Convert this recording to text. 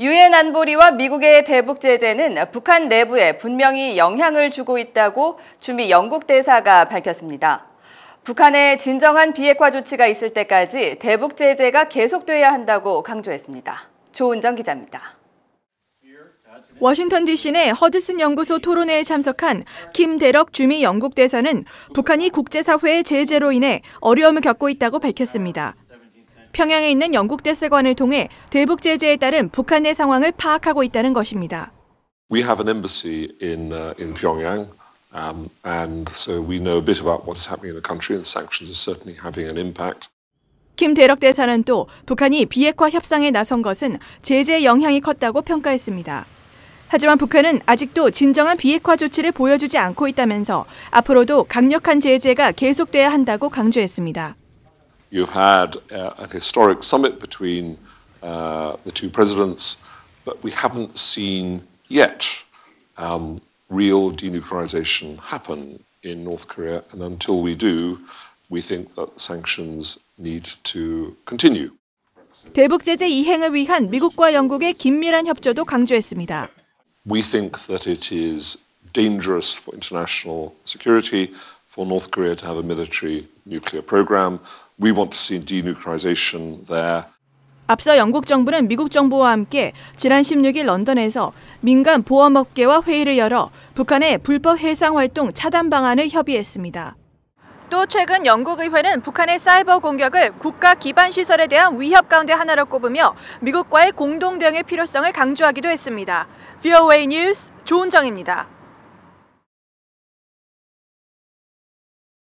유엔 안보리와 미국의 대북 제재는 북한 내부에 분명히 영향을 주고 있다고 주미 영국 대사가 밝혔습니다. 북한의 진정한 비핵화 조치가 있을 때까지 대북 제재가 계속돼야 한다고 강조했습니다. 조은정 기자입니다. 워싱턴 DC 내 허드슨 연구소 토론회에 참석한 김대럭 주미 영국 대사는 북한이 국제사회의 제재로 인해 어려움을 겪고 있다고 밝혔습니다. 평양에 있는 영국 대사관을 통해 대북 제재에 따른 북한의 상황을 파악하고 있다는 것입니다. We have an embassy in uh, in Pyongyang. Um, and so we know a bit about what is happening in the country, and sanctions are certainly having an impact. 김 대력 대사는 또 북한이 비핵화 협상에 나선 것은 제재 영향이 컸다고 평가했습니다. 하지만 북한은 아직도 진정한 비핵화 조치를 보여주지 않고 있다면서 앞으로도 강력한 제재가 계속돼야 한다고 강조했습니다. You've had uh, historic summit between uh, the two presidents, but we haven't seen yet um, real denuclearization happen in North Korea. And until we do, we think that sanctions need to continue. 대북 제재 이행을 위한 미국과 영국의 긴밀한 협조도 강조했습니다. We think that it is dangerous for international security for North Korea to have a military nuclear program. We want to see denuclearization there. 앞서 영국 정부는 미국 정부와 함께 지난 16일 런던에서 민간 보험업계와 회의를 열어 북한의 불법 해상 활동 차단 방안을 협의했습니다. 또 최근 영국 의회는 북한의 사이버 공격을 국가 기반 시설에 대한 위협 가운데 하나로 꼽으며 미국과의 공동 대응의 필요성을 강조하기도 했습니다. VOA 뉴스 조은정입니다.